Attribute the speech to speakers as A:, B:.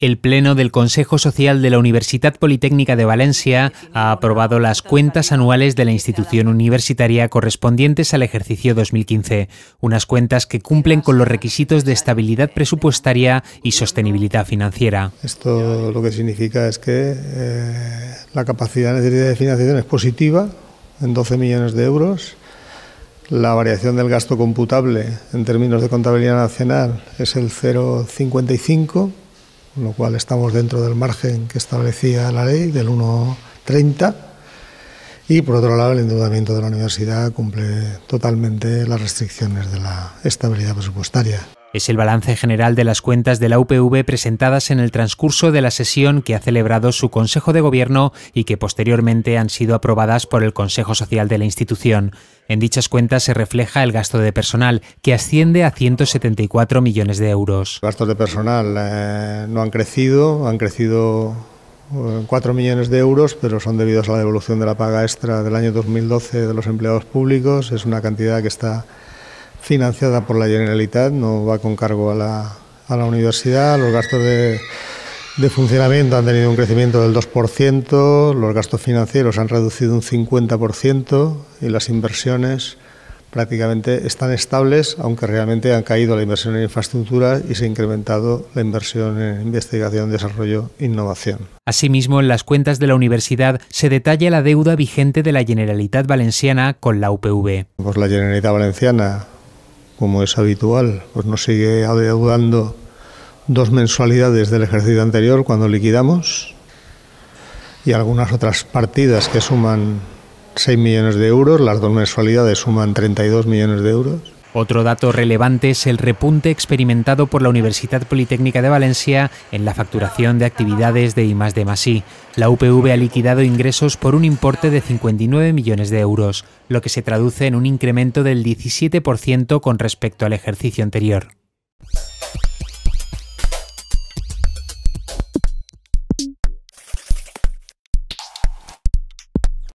A: El Pleno del Consejo Social de la Universidad Politécnica de Valencia ha aprobado las cuentas anuales de la institución universitaria correspondientes al ejercicio 2015, unas cuentas que cumplen con los requisitos de estabilidad presupuestaria y sostenibilidad financiera.
B: Esto lo que significa es que eh, la capacidad necesaria de financiación es positiva, en 12 millones de euros. La variación del gasto computable en términos de contabilidad nacional es el 0,55 lo cual estamos dentro del margen que establecía la ley del 1,30 y por otro lado el endeudamiento de la universidad cumple totalmente las restricciones de la estabilidad presupuestaria.
A: Es el balance general de las cuentas de la UPV presentadas en el transcurso de la sesión que ha celebrado su Consejo de Gobierno y que posteriormente han sido aprobadas por el Consejo Social de la institución. En dichas cuentas se refleja el gasto de personal,
B: que asciende a 174 millones de euros. Los gastos de personal eh, no han crecido, han crecido 4 eh, millones de euros, pero son debidos a la devolución de la paga extra del año 2012 de los empleados públicos. Es una cantidad que está financiada por la Generalitat, no va con cargo a la, universidad, los gastos de, funcionamiento han tenido un crecimiento del 2%, los gastos financieros han reducido un 50% y las inversiones prácticamente están estables, aunque realmente han caído la inversión en infraestructura y se ha incrementado la inversión en investigación, desarrollo e innovación.
A: Asimismo, en las cuentas de la universidad se detalla la deuda vigente de la Generalitat Valenciana con la UPV.
B: Pues la Generalitat Valenciana como es habitual, pues nos sigue adeudando dos mensualidades del ejercicio anterior cuando liquidamos y algunas otras partidas que suman 6 millones de euros, las dos mensualidades suman 32 millones de euros otro
A: dato relevante es el repunte experimentado por la Universidad Politécnica de Valencia en la facturación de actividades de I de La UPV ha liquidado ingresos por un importe de 59 millones de euros, lo que se traduce en un incremento del 17% con respecto al ejercicio anterior.